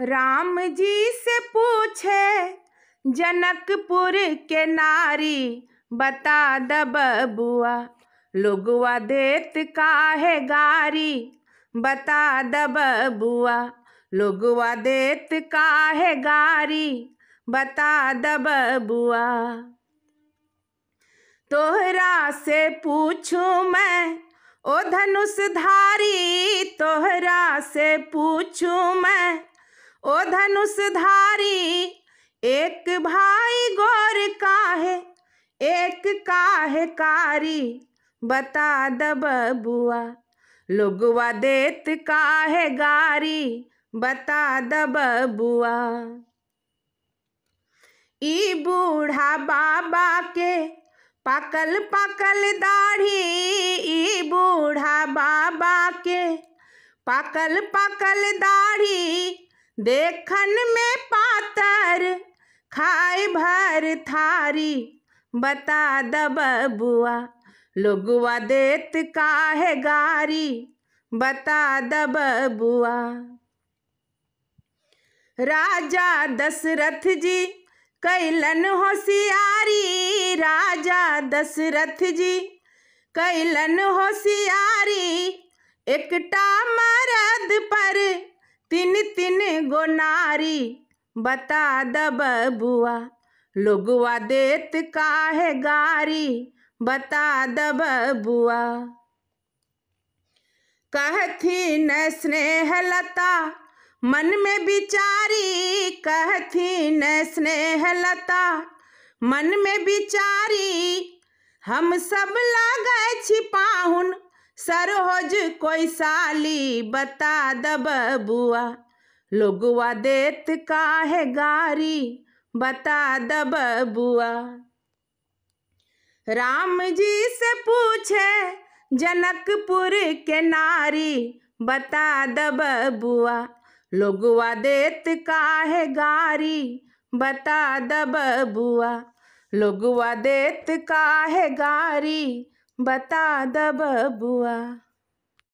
राम जी से पूछे जनकपुर के नारी बता द बबुआ लोगुआ देत काहे गारी बता द बबुआ लोगुआ देत काहे गारी बता द बबुआ तोहरा से पूछूं मैं ओ धनुषधारी तोहरा से पूछूं मैं ओ धनुषधारी एक भाई गौर का है एक का है कारी बता दब बुआ लुगवा देत का है गारी बता दब बुआ ई बूढ़ा बाबा के पकल पकल दाढ़ी ई बूढ़ा बाबा के पकल पकल दाढ़ी देखन में पातर खाए भर थारी बता द बबुआ लुगुआ देत काहे गारी बता द बबुआ राजा दशरथ जी कैलन होशियारी राजा दशरथ जी कैलन होशियारी एकटा मरद पर तीन तीन गो नारी बता द बबुआ लोगुआ देत काहे गारी बता बबुआ कहती न स्नेह लता मन में बिचारी न स्नेह लता मन में बिचारी हम सब लागे छिपाहुन सरहोज कोई साली बता दब बुआ लोगुआ देत का है गारी बता दब बुआ राम जी से पूछे जनकपुर के नारी बता दब बुआ लोगुआ देत का है गारी बता दब बुआ लोगुआ देत का है गारी बता दबुआ